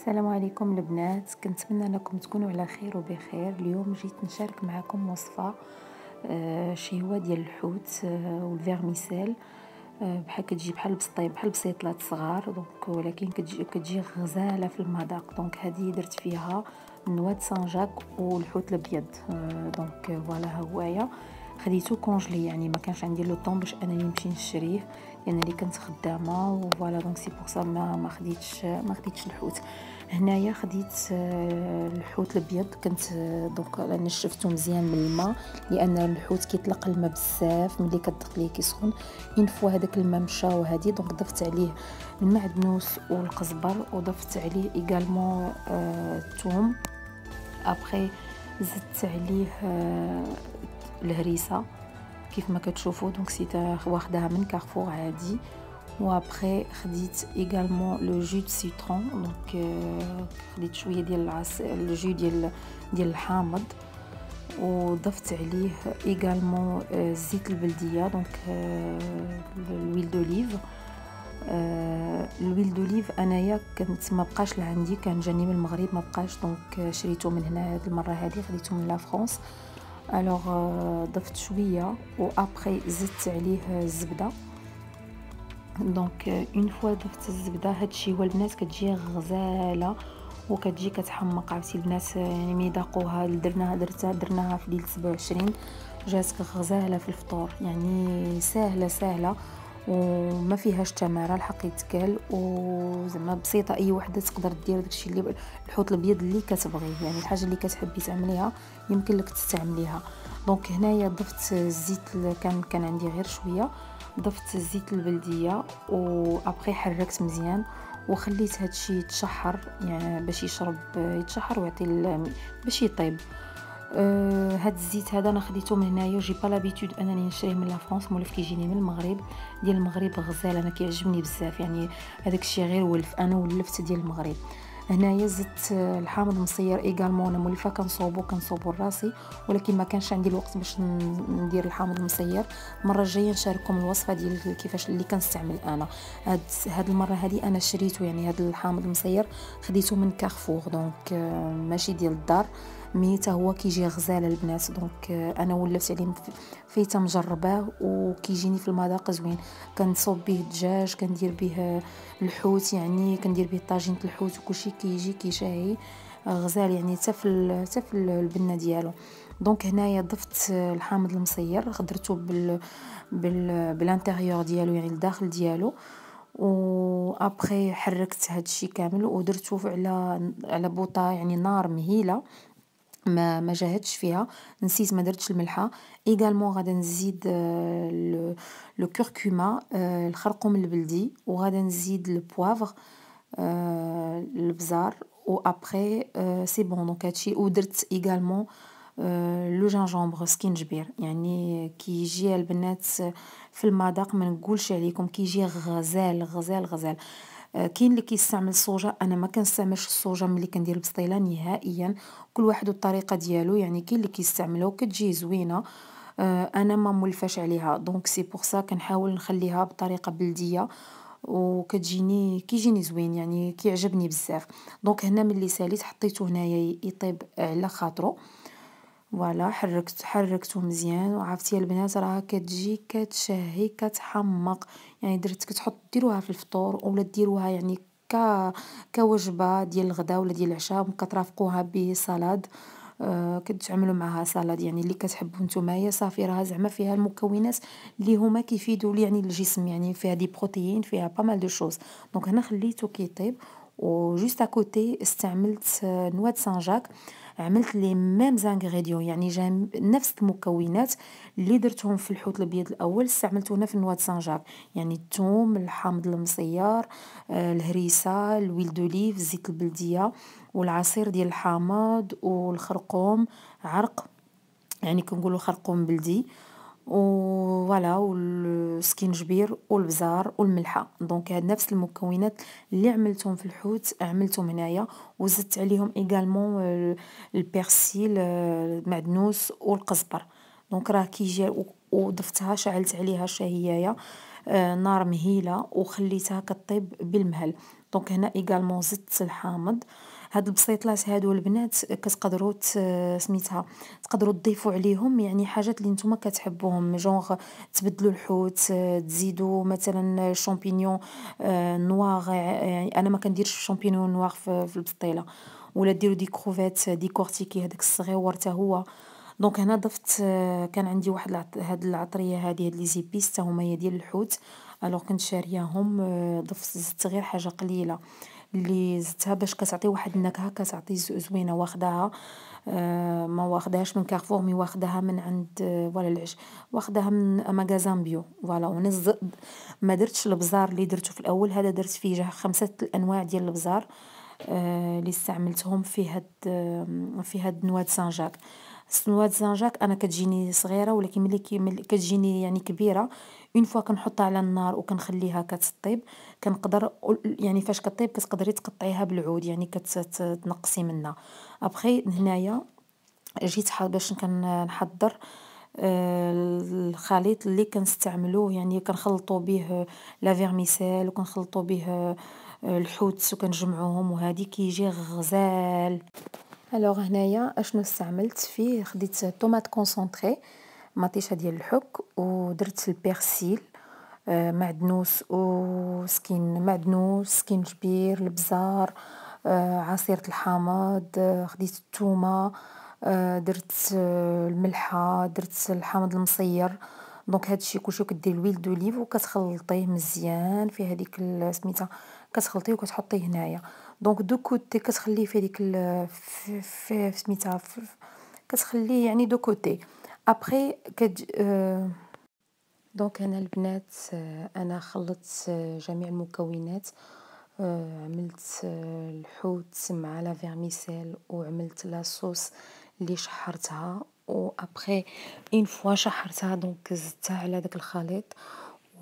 السلام عليكم البنات كنتمنى انكم تكونوا على خير وبخير اليوم جيت نشارك معكم وصفه آه، شهوه ديال الحوت آه، والفيرميسيل آه، بحال كتجي بحال بسطي بحال البسيطلات صغار دونك ولكن كتجي, كتجي غزاله في المذاق دونك هذه درت فيها نواه جاك والحوت الابيض دونك فوالا هوايا خديتو كونجلي يعني ما كانش عندي لو طون باش انني نمشي نشريه لان يعني اللي كنت خدامه وفوالا دونك سي بور سا ما خديتش ما خديتش الحوت هنايا خديت آه، الحوت الابيض كنت آه، دوك نشفتو مزيان من الماء لان الحوت كيطلق الماء بزاف ملي كدق ليه كيسخن ان فوا هذاك الماء مشى وهادي دونك ضفت عليه المعدنوس والقزبر وضفت عليه ايغالمون آه، الثوم ابري زدت عليه الهريسه كيف ما كتشوفوا دونك سيت واخداها من كارفور عادي ou après dites également le jus de citron donc euh, le jus de l'hamad ou également zit euh, donc euh, l'huile d'olive l'huile d'olive انايا كنت ما بقاش عندي كان جاني la المغرب j'ai بقاش دونك شريته de هنا هذه j'ai دونك اون فوا ضفت الزبده هادشي هو البنات كتجي غزاله وكتجي كتحمق عاوتاني البنات آه، يعني مي داقوها درناها درتها درناها في ليله 27 جاتك غزاله في الفطور يعني ساهله ساهله وما فيهاش تماره الحق يتكال وزعما بسيطه اي وحده تقدر دير داكشي اللي الحوت الابيض اللي كتبغيه يعني الحاجه اللي كتحبي تعمليها يمكن لك تستعمليها دونك هنايا ضفت الزيت اللي كان كان عندي غير شويه ضفت الزيت البلديه وابقي حركت مزيان وخليت هادشي يتشحر يعني باش يشرب يتشحر ويعطي باش يطيب آه هاد الزيت هذا انا خديته من هنايا جي با لابيتود انني نشريه من لا فرانس مولف كيجيني من المغرب ديال المغرب غزال انا كيعجبني بزاف يعني هذاك الشيء غير ولف انا ولفت ديال المغرب هنايا زدت آه، الحامض مصير ايغالمون انا مولفه كنصوبو كنصوبو لراسي ولكن ما كانش عندي الوقت باش ندير الحامض المصير المره الجايه نشارككم الوصفه ديال كيفاش اللي كنستعمل انا هاد هاد المره هادي انا شريته يعني هاد الحامض المصير خديته من كارفور آه، دونك ماشي ديال الدار مي حتى هو كيجي غزال البنات دونك آه، انا ولفت عليه فيتا مجرباه وكيجيني في المذاق زوين كنصوب به الدجاج كندير به آه، الحوت يعني كندير به طاجينه الحوت وكلشي كيجي كيشهي آه، غزال يعني حتى في حتى في البنه ديالو دونك هنايا ضفت الحامض المصير درتو بال بال بالانتيريور ديالو يعني الداخل ديالو و ابخي حركت هادشي كامل ودرتو على على بوطه يعني نار مهيله ما ما جاهدتش فيها نسيت ما درتش الملحه ايغالمون غادي نزيد لو آه، كركوما آه، الخرقوم البلدي وغادي نزيد البوافغ آه، البزار و ابري سي بون دونك هادشي ودرت ايغالمون لو جينجومبر سكينجبير يعني كيجي البنات في المذاق ما نقولش عليكم كيجي غزال غزال غزال آه، كاين اللي كيستعمل الصوجه انا ما كنستعملش الصوجه ملي كندير البسطيله نهائيا كل واحد والطريقه ديالو يعني كاين اللي كيستعملها وكتجي زوينه آه، انا ما مولفاش عليها دونك سي بور سا كنحاول نخليها بطريقه بلديه وكتجيني كيجيني زوين يعني كيعجبني بزاف دونك هنا ملي ساليت حطيته هنايا يطيب على خاطرو فوالا حركت حركته مزيان وعرفتي البنات راه كتجي كتشهي كتحمق يعني درت كتحط ديروها في الفطور ولا ديروها يعني ك كوجبه ديال الغدا ولا ديال العشاء وكترافقوها بسلطه أه كتعملوا معها سلطه يعني اللي كتحبوا نتوما صافي راه زعما فيها المكونات اللي هما كيفيدوا يعني الجسم يعني فيها دي بروتيين فيها با مال دو شوز دونك هنا خليته كيطيب وجوست ا كوتي استعملت نواه آه عملت لي ميم زانغريديون يعني جا نفس المكونات اللي درتهم في الحوت الابيض الاول استعملته هنا في نواه سنجاب يعني الثوم الحامض المصير آه، الهريسه الويل دوليف الزيت البلديه والعصير ديال الحامض والخرقوم عرق يعني كنقولوا خرقوم بلدي آه والسكين جبير والبزار والملحة دونك هاد نفس المكونات اللي عملتهم في الحوت عملتهم هنايا وزدت عليهم ايغالمون آه، البيرسيل آه، المعدنوس والقزبر دونك راه كيجي وضفتها شعلت عليها شهيايا آه، نار مهيله وخليتها كطيب بالمهل دونك هنا ايغالمون زدت الحامض هاد البسيطلات هادو البنات كتقدروا سميتها تقدروا تضيفوا عليهم يعني حاجات اللي نتوما كتحبوهم جونغ تبدلوا الحوت تزيدوا مثلا الشامبينيون آه، نواغ يعني انا ما كنديرش الشامبينيون نواغ في البسطيله ولا ديروا دي كروفيت دي كورتيكي هذاك الصغيور حتى هو دونك هنا ضفت آه، كان عندي واحد هاد العطريه هادي هاد لي زيبيس حتى هما هي ديال الحوت الوغ كنت شارياهم آه، ضفت زدت غير حاجه قليله لي زدتها باش كتعطي واحد النكهة كتعطي زوينة واخداها آه، مواخداهاش من كارفور مي واخداها من عند فوالا آه، العش واخداها من ماغازان بيو فوالا ونز ما درتش البزار اللي درته في الاول هذا درت فيه جه خمسه الانواع ديال البزار آه، اللي استعملتهم في هاد في هاد نواه سان جاك سنوات جاك انا كتجيني صغيرة ولكن ملي كتجيني يعني كبيرة اون فوا كنحطها على النار وكنخليها كتطيب كنقدر يعني فاش كطيب كتقدري تقطعيها بالعود يعني كتنقصي منها ابخي هنايا جيت باش كنحضر آه، الخليط اللي كنستعملوه يعني كنخلطو به لا فيرميسيل وكنخلطو به آه، الحوت وكنجمعوهم وهادي كيجي غزال الوغ هنايا اشنو استعملت فيه خديت طوماط كونسونطري مطيشة ديال الحك ودرت البيرسيل آه، معدنوس أو سكين معدنوس البزار آه، عصيرة الحامض آه، خديت التومة درت الملحة درت الحامض المصير دونك هادشي كلشي كدير الويل دوليف وكتخلطيه مزيان في هاديك سميتها كتخلطيه وكتحطيه هنايا دونك دو كوتي كتخليه في هذيك في سميتها كتخليه يعني دو كوتي ابري كت آه، دونك هنا البنات آه، انا خلطت آه، جميع المكونات عملت الحوت مع لا فيرميسيل وعملت لاصوص اللي شحرتها وابخي اون فوا شحرتها دونك زدتها على داك الخليط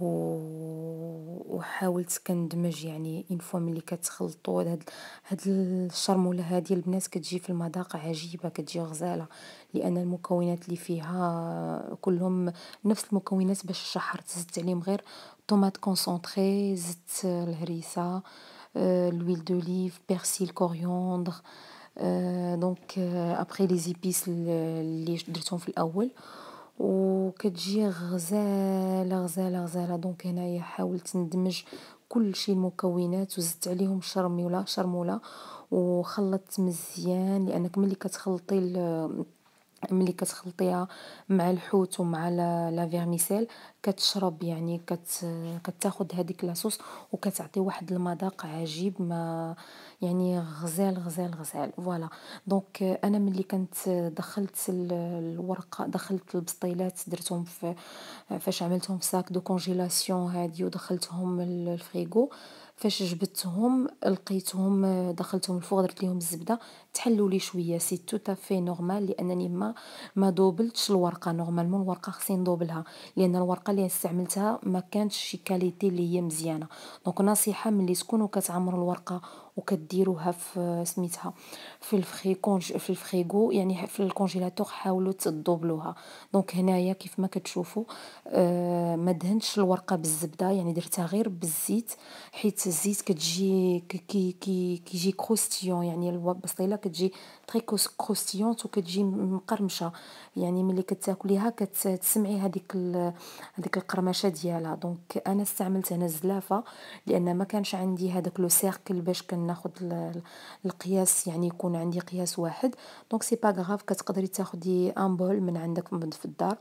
وحاولت كندمج يعني اون فوا ملي كتخلطو هاد هاد الشرمولة هادي البنات كتجي في المذاق عجيبة كتجي غزالة، لأن المكونات اللي فيها كلهم نفس المكونات باش شحرت زدت عليهم غير طوماط كونسونطخي، زدت الهريسة، لويل دوليف، بيرسيل، كوريوندغ، دونك أبخي لي زيبيس اللي درتهم في الأول. وكتجي غزالة غزالة غزالة دونك هنايا حاولت ندمج كلشي المكونات وزدت عليهم شرميولة شرمولة وخلطت مزيان لانك ملي كتخلطي ملي كتخلطيها مع الحوت ومع لا فيرميسيل كتشرب يعني كت كتاخد هذيك لاصوص وكتعطي واحد المذاق عجيب ما يعني غزال غزال غزال فوالا دونك انا ملي كنت دخلت الورقه دخلت البسطيلات درتهم في فاش عملتهم في ساك دو كونجيلاسيون هادي ودخلتهم الفريغو فاش جبدتهم لقيتهم دخلتهم الفوق درت ليهم الزبده تحلوا لي شويه سي تو في نورمال لانني ما ما دوبلتش الورقه نورمالمون الورقه خصني ندوبلها لان الورقه اللي استعملتها ما كانتش شي كاليتي اللي هي مزيانه دونك نصيحه ملي تكونوا كتعمروا الورقه وكديروها في سميتها في الفريكونج في الفريغو يعني في الكونجيلاتور حاولوا تدوبلوها دونك هنايا كيف ما كتشوفوا آه، ما دهنتش الورقه بالزبده يعني درتها غير بالزيت حيت الزيت كتجي كي كي كيجي كروستيون يعني البسطيله كتجي تري كروستيونت وكتجي مقرمشه يعني ملي كتاكليها كتسمعي هذيك هذيك القرمشه ديالها دونك انا استعملت هنا الزلافه لان ما كانش عندي هذاك لو سيركل باش كناخد القياس يعني يكون عندي قياس واحد دونك سي با غاف كتقدري تاخدي ان بول من عندك من في الدار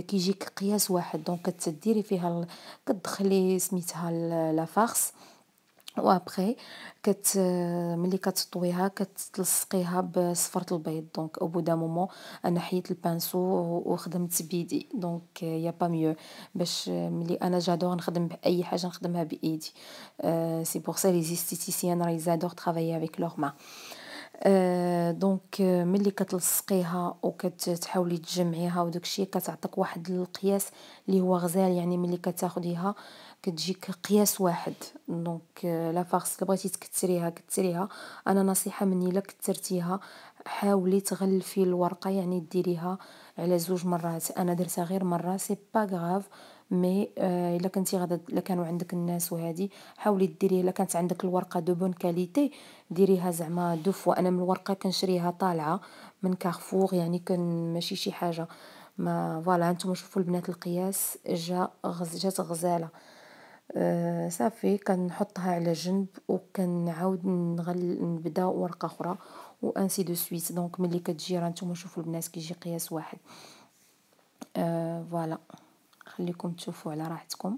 كيجيك قياس واحد دونك كتديري فيها كتدخلي سميتها لا فارس وابخي كت ملي كتطويها كتلصقيها بصفرة البيض دونك او بودا دا مومون انا حيت البانسو وخدمت بيدي دونك يا با ميو باش ملي انا جادور نخدم باي حاجه نخدمها بايدي سي بور سا لي استيتيسيان راه زادور ترافاي افيك لور ما دونك ملي كتلصقيها وكتحاولي تجمعيها ودكشي كتعطيك واحد القياس اللي هو غزال يعني ملي كتاخديها كتجيك قياس واحد دونك لا فارس بغيتي تكثريها كثريها انا نصيحه مني لك كثرتيها حاولي تغلفي الورقه يعني ديريها على زوج مرات انا درتها غير مره سي با غاف مي الا كنتي غادا الا كانوا عندك الناس وهادي حاولي ديريها الا كانت عندك الورقه دو بون كاليتي ديريها زعما دو فوا انا من الورقه كنشريها طالعه من كارفور يعني كان ماشي شي حاجه ما فوالا هانتوما شوفوا البنات القياس جا غز جات غزاله آه، صافي كنحطها على جنب وكنعاود نغل نبدا ورقه اخرى وانسي دو سويت دونك ملي كتجي راه نتوما شوفوا البنات كيجي قياس واحد آه، فوالا خليكم تشوفوا على راحتكم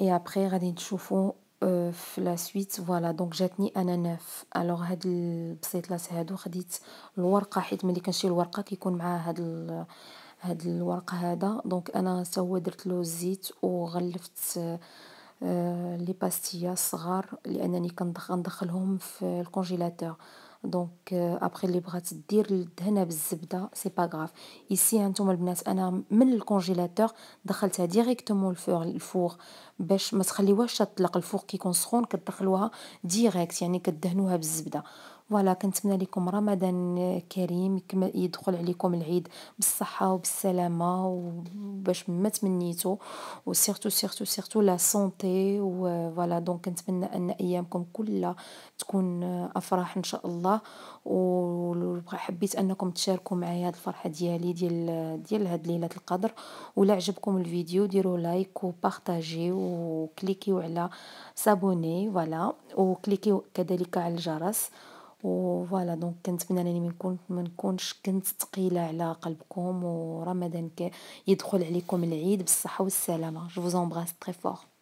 اي ابري غادي تشوفوا آه، في لا سويت فوالا دونك جاتني انا ناف الوغ هاد البسيطلات هادو خديت الورقه حيت ملي كنشيل الورقه كيكون معاها هاد هاد الورق هذا دونك انا سوا درت له الزيت وغلفت آه، لي باستيا الصغار لانني كندخلهم في الكونجيلاتور دونك ابخي آه، اللي بغات دير الدهنه بالزبده سي با غاف ايسي هانتوما البنات انا من الكونجيلاتور دخلتها ديريكتومون الفور الفور باش ما تخليوهاش تطلق الفور كيكون سخون كتدخلوها ديريكت يعني كدهنوها بالزبده فوالا كنتمنى لكم رمضان كريم يدخل عليكم العيد بالصحه وبالسلامه وباش ما تمنيتو وسيرتو سيرتو سيرتو لا سونتي فوالا دونك كنتمنى ان ايامكم كلها تكون افراح ان شاء الله وحبيت انكم تشاركوا معايا هاد الفرحه ديالي ديال ديال هاد ليله القدر ولا عجبكم الفيديو ديروا لايك وبارطاجيو وكليكيو على سابوني فوالا وكليكيو كذلك على الجرس وفوالا دونك كنتمنى انني ما نكون ما نكونش كنت ثقيله على قلبكم ورمضان يدخل عليكم العيد بالصحه والسلامه جو فوز امبراس تري فور